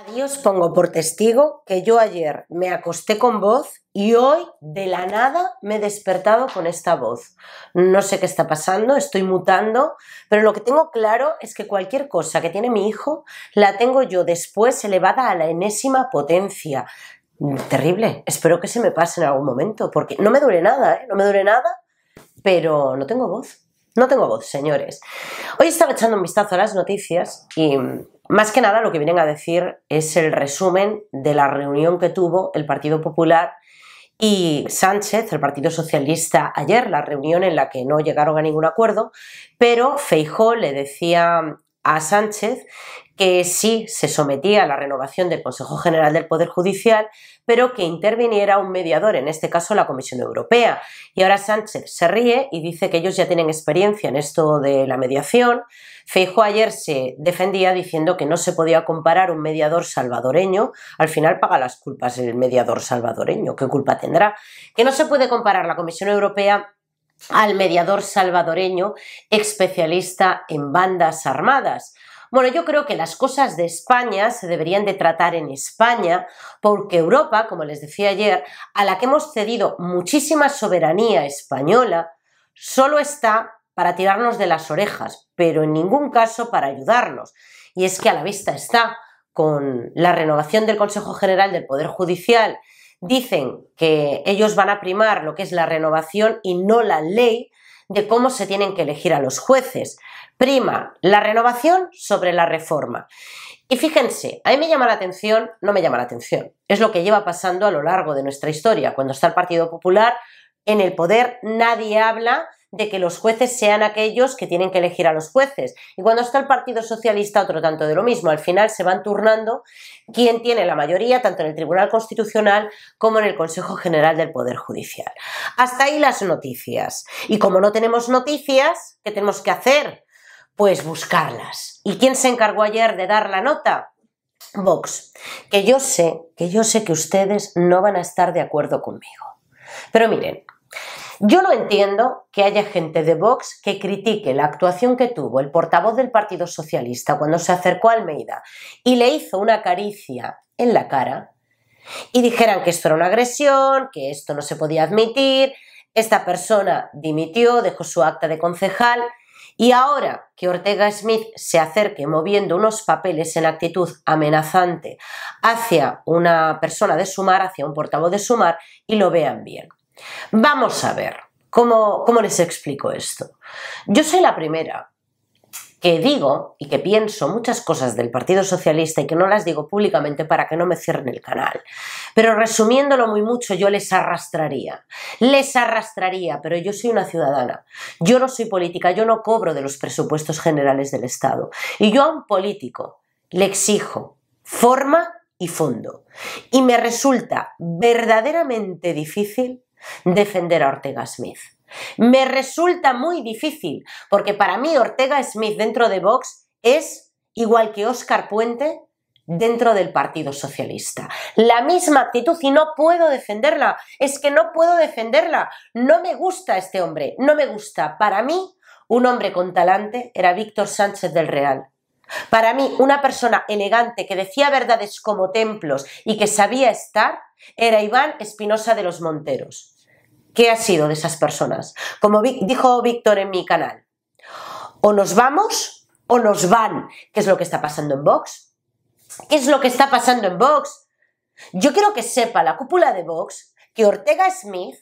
A Dios pongo por testigo que yo ayer me acosté con voz y hoy de la nada me he despertado con esta voz. No sé qué está pasando, estoy mutando, pero lo que tengo claro es que cualquier cosa que tiene mi hijo la tengo yo después elevada a la enésima potencia. Terrible, espero que se me pase en algún momento, porque no me dure nada, ¿eh? no me duele nada, pero no tengo voz. No tengo voz, señores. Hoy estaba echando un vistazo a las noticias y más que nada lo que vienen a decir es el resumen de la reunión que tuvo el Partido Popular y Sánchez, el Partido Socialista, ayer, la reunión en la que no llegaron a ningún acuerdo, pero Feijó le decía a Sánchez que sí se sometía a la renovación del Consejo General del Poder Judicial, pero que interviniera un mediador, en este caso la Comisión Europea. Y ahora Sánchez se ríe y dice que ellos ya tienen experiencia en esto de la mediación. Feijo ayer se defendía diciendo que no se podía comparar un mediador salvadoreño, al final paga las culpas el mediador salvadoreño, ¿qué culpa tendrá? Que no se puede comparar la Comisión Europea al mediador salvadoreño especialista en bandas armadas. Bueno, yo creo que las cosas de España se deberían de tratar en España, porque Europa, como les decía ayer, a la que hemos cedido muchísima soberanía española, solo está para tirarnos de las orejas, pero en ningún caso para ayudarnos. Y es que a la vista está, con la renovación del Consejo General del Poder Judicial, dicen que ellos van a primar lo que es la renovación y no la ley, de cómo se tienen que elegir a los jueces. Prima la renovación sobre la reforma. Y fíjense, a mí me llama la atención, no me llama la atención, es lo que lleva pasando a lo largo de nuestra historia. Cuando está el Partido Popular en el poder, nadie habla de que los jueces sean aquellos que tienen que elegir a los jueces. Y cuando está el Partido Socialista, otro tanto de lo mismo. Al final se van turnando quién tiene la mayoría, tanto en el Tribunal Constitucional como en el Consejo General del Poder Judicial. Hasta ahí las noticias. Y como no tenemos noticias, ¿qué tenemos que hacer? Pues buscarlas. ¿Y quién se encargó ayer de dar la nota? Vox, que yo sé, que yo sé que ustedes no van a estar de acuerdo conmigo. Pero miren, yo no entiendo que haya gente de Vox que critique la actuación que tuvo el portavoz del Partido Socialista cuando se acercó a Almeida y le hizo una caricia en la cara y dijeran que esto era una agresión, que esto no se podía admitir, esta persona dimitió, dejó su acta de concejal y ahora que Ortega Smith se acerque moviendo unos papeles en actitud amenazante hacia una persona de Sumar, hacia un portavoz de Sumar y lo vean bien. Vamos a ver cómo, les explico esto. Yo soy la primera que digo y que pienso muchas cosas del Partido Socialista y que no las digo públicamente para que no me cierren el canal. Pero resumiéndolo muy mucho, yo les arrastraría. Les arrastraría, pero yo soy una ciudadana. Yo no soy política, yo no cobro de los presupuestos generales del Estado. Y yo a un político le exijo forma y fondo. Y me resulta verdaderamente difícil defender a Ortega Smith. Me resulta muy difícil, porque para mí Ortega Smith dentro de Vox es igual que Oscar Puente dentro del Partido Socialista. La misma actitud y no puedo defenderla, es que no puedo defenderla, no me gusta este hombre, no me gusta. Para mí, un hombre con talante era Víctor Sánchez del Real. Para mí, una persona elegante que decía verdades como templos y que sabía estar era Iván Espinosa de los Monteros. ¿Qué ha sido de esas personas? Como dijo Víctor en mi canal, o nos vamos o nos van. ¿Qué es lo que está pasando en Vox? ¿Qué es lo que está pasando en Vox? Yo quiero que sepa la cúpula de Vox que Ortega Smith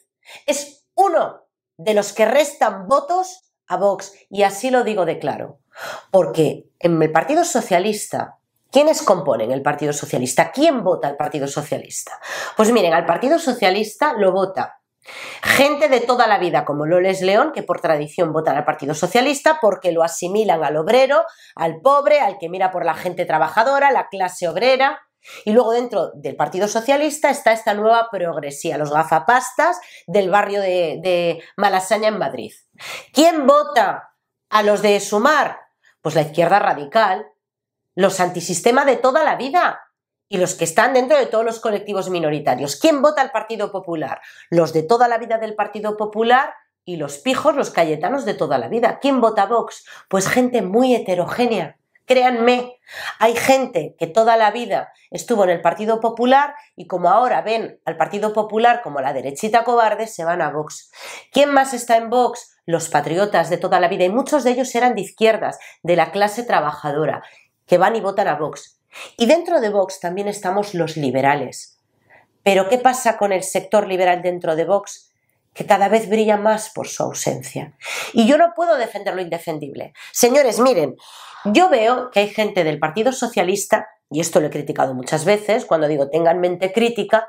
es uno de los que restan votos a Vox y así lo digo de claro. Porque en el Partido Socialista, ¿quiénes componen el Partido Socialista? ¿Quién vota al Partido Socialista? Pues miren, al Partido Socialista lo vota Gente de toda la vida, como Loles León, que por tradición votan al Partido Socialista porque lo asimilan al obrero, al pobre, al que mira por la gente trabajadora, la clase obrera. Y luego dentro del Partido Socialista está esta nueva progresía, los gafapastas del barrio de, de Malasaña en Madrid. ¿Quién vota a los de Sumar? Pues la izquierda radical, los antisistema de toda la vida y los que están dentro de todos los colectivos minoritarios. ¿Quién vota al Partido Popular? Los de toda la vida del Partido Popular y los pijos, los cayetanos de toda la vida. ¿Quién vota Vox? Pues gente muy heterogénea. Créanme, hay gente que toda la vida estuvo en el Partido Popular y como ahora ven al Partido Popular como la derechita cobarde, se van a Vox. ¿Quién más está en Vox? Los patriotas de toda la vida y muchos de ellos eran de izquierdas, de la clase trabajadora, que van y votan a Vox. Y dentro de Vox también estamos los liberales. Pero ¿qué pasa con el sector liberal dentro de Vox? que cada vez brilla más por su ausencia. Y yo no puedo defender lo indefendible. Señores, miren, yo veo que hay gente del Partido Socialista, y esto lo he criticado muchas veces, cuando digo tengan mente crítica,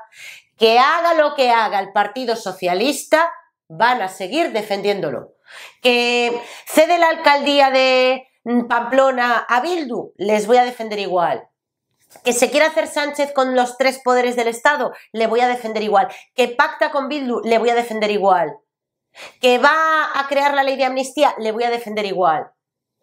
que haga lo que haga el Partido Socialista, van a seguir defendiéndolo. Que cede la alcaldía de Pamplona a Bildu, les voy a defender igual. Que se quiera hacer Sánchez con los tres poderes del Estado, le voy a defender igual. Que pacta con Bildu, le voy a defender igual. Que va a crear la ley de amnistía, le voy a defender igual.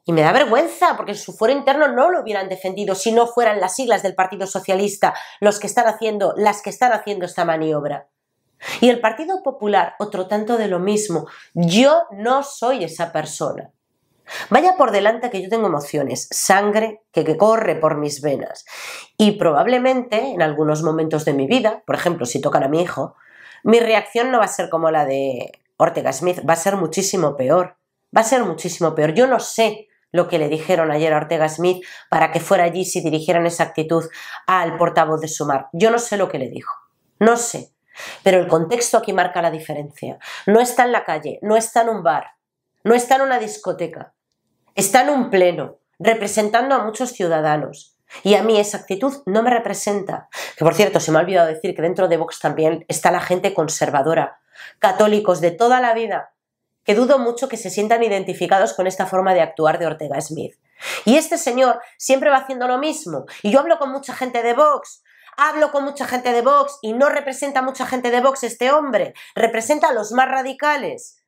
Y me da vergüenza, porque en su fuero interno no lo hubieran defendido si no fueran las siglas del Partido Socialista los que están haciendo, las que están haciendo esta maniobra. Y el Partido Popular, otro tanto de lo mismo. Yo no soy esa persona. Vaya por delante que yo tengo emociones, sangre que, corre por mis venas. Y probablemente en algunos momentos de mi vida, por ejemplo, si tocan a mi hijo, mi reacción no va a ser como la de Ortega Smith, va a ser muchísimo peor. Va a ser muchísimo peor. Yo no sé lo que le dijeron ayer a Ortega Smith para que fuera allí si dirigieran esa actitud al portavoz de Sumar. Yo no sé lo que le dijo. No sé. Pero el contexto aquí marca la diferencia. No está en la calle, no está en un bar, no está en una discoteca, está en un pleno, representando a muchos ciudadanos. Y a mí esa actitud no me representa. Que por cierto, se me ha olvidado decir que dentro de Vox también está la gente conservadora, católicos de toda la vida, que dudo mucho que se sientan identificados con esta forma de actuar de Ortega Smith. Y este señor siempre va haciendo lo mismo. Y yo hablo con mucha gente de Vox, hablo con mucha gente de Vox y no representa mucha gente de Vox este hombre, representa a los más radicales.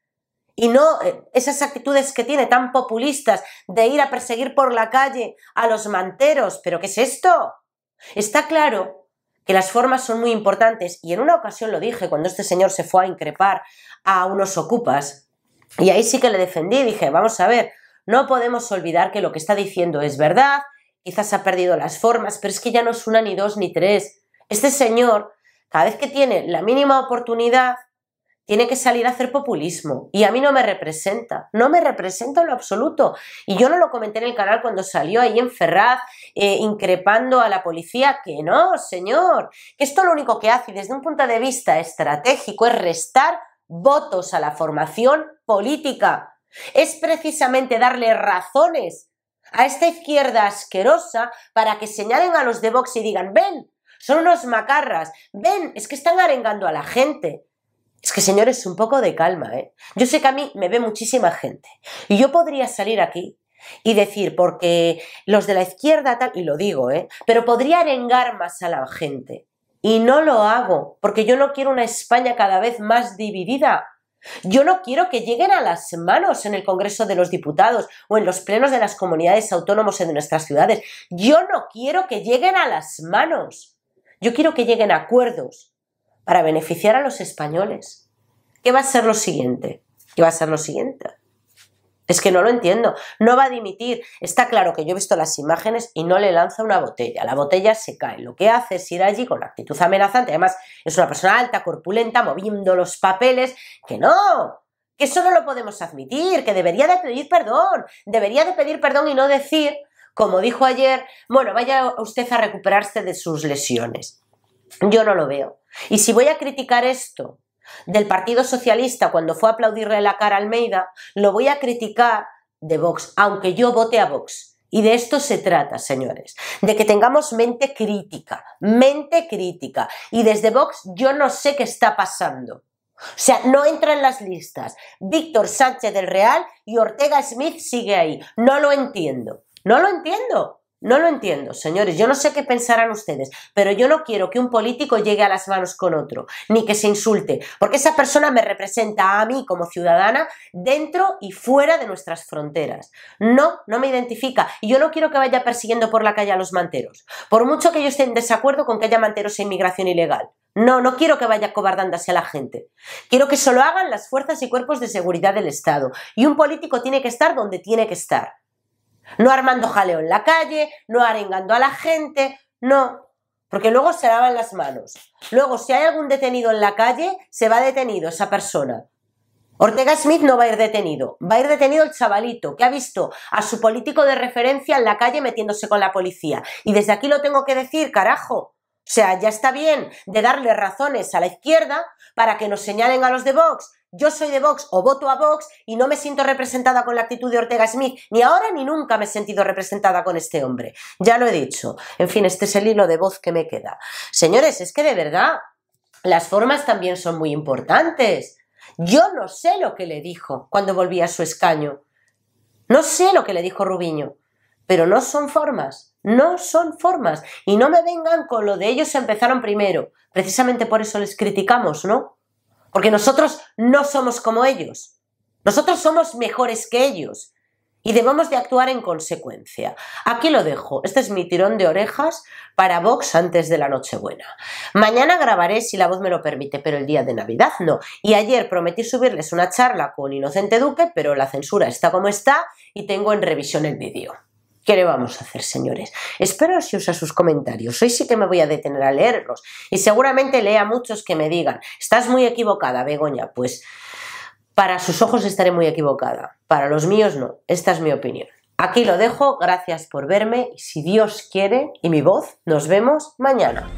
Y no eh, esas actitudes que tiene tan populistas de ir a perseguir por la calle a los manteros. ¿Pero qué es esto? Está claro que las formas son muy importantes. Y en una ocasión lo dije cuando este señor se fue a increpar a unos ocupas. Y ahí sí que le defendí. Dije, vamos a ver, no podemos olvidar que lo que está diciendo es verdad. Quizás ha perdido las formas, pero es que ya no es una, ni dos, ni tres. Este señor, cada vez que tiene la mínima oportunidad, tiene que salir a hacer populismo. Y a mí no me representa, no me representa en lo absoluto. Y yo no lo comenté en el canal cuando salió ahí en Ferraz eh, increpando a la policía que no, señor, que esto lo único que hace desde un punto de vista estratégico es restar votos a la formación política. Es precisamente darle razones a esta izquierda asquerosa para que señalen a los de Vox y digan, ven, son unos macarras, ven, es que están arengando a la gente. Es que señores, un poco de calma, ¿eh? Yo sé que a mí me ve muchísima gente y yo podría salir aquí y decir, porque los de la izquierda tal, y lo digo, ¿eh? Pero podría arengar más a la gente. Y no lo hago, porque yo no quiero una España cada vez más dividida. Yo no quiero que lleguen a las manos en el Congreso de los Diputados o en los plenos de las comunidades autónomas en nuestras ciudades. Yo no quiero que lleguen a las manos. Yo quiero que lleguen a acuerdos, para beneficiar a los españoles. ¿Qué va a ser lo siguiente? ¿Qué va a ser lo siguiente? Es que no lo entiendo. No va a dimitir. Está claro que yo he visto las imágenes y no le lanza una botella. La botella se cae. Lo que hace es ir allí con actitud amenazante. Además, es una persona alta, corpulenta, moviendo los papeles. Que no, que eso no lo podemos admitir, que debería de pedir perdón. Debería de pedir perdón y no decir, como dijo ayer, bueno, vaya usted a recuperarse de sus lesiones. Yo no lo veo. Y si voy a criticar esto del Partido Socialista cuando fue a aplaudirle la cara a Almeida, lo voy a criticar de Vox, aunque yo vote a Vox. Y de esto se trata, señores, de que tengamos mente crítica, mente crítica. Y desde Vox yo no sé qué está pasando. O sea, no entra en las listas. Víctor Sánchez del Real y Ortega Smith sigue ahí. No lo entiendo. No lo entiendo. No lo entiendo, señores. Yo no sé qué pensarán ustedes, pero yo no quiero que un político llegue a las manos con otro, ni que se insulte, porque esa persona me representa a mí como ciudadana dentro y fuera de nuestras fronteras. No, no me identifica. Y yo no quiero que vaya persiguiendo por la calle a los manteros, por mucho que yo esté en desacuerdo con que haya manteros e inmigración ilegal. No, no quiero que vaya cobardándose a la gente. Quiero que solo hagan las fuerzas y cuerpos de seguridad del Estado. Y un político tiene que estar donde tiene que estar. No armando jaleo en la calle, no arengando a la gente, no. Porque luego se lavan las manos. Luego, si hay algún detenido en la calle, se va detenido esa persona. Ortega Smith no va a ir detenido, va a ir detenido el chavalito que ha visto a su político de referencia en la calle metiéndose con la policía. Y desde aquí lo tengo que decir, carajo, o sea, ya está bien de darle razones a la izquierda para que nos señalen a los de Vox. Yo soy de Vox o voto a Vox y no me siento representada con la actitud de Ortega Smith. Ni ahora ni nunca me he sentido representada con este hombre. Ya lo he dicho. En fin, este es el hilo de voz que me queda. Señores, es que de verdad, las formas también son muy importantes. Yo no sé lo que le dijo cuando volví a su escaño. No sé lo que le dijo Rubiño, pero no son formas, no son formas. Y no me vengan con lo de ellos empezaron primero. Precisamente por eso les criticamos, ¿no? Porque nosotros no somos como ellos. Nosotros somos mejores que ellos. Y debemos de actuar en consecuencia. Aquí lo dejo. Este es mi tirón de orejas para Vox antes de la Nochebuena. Mañana grabaré si la voz me lo permite, pero el día de Navidad no. Y ayer prometí subirles una charla con Inocente Duque, pero la censura está como está y tengo en revisión el vídeo. ¿Qué le vamos a hacer, señores? Espero usa sus comentarios. Hoy sí que me voy a detener a leerlos y seguramente lea muchos que me digan, estás muy equivocada, Begoña. Pues para sus ojos estaré muy equivocada, para los míos no. Esta es mi opinión. Aquí lo dejo, gracias por verme, y si Dios quiere y mi voz, nos vemos mañana.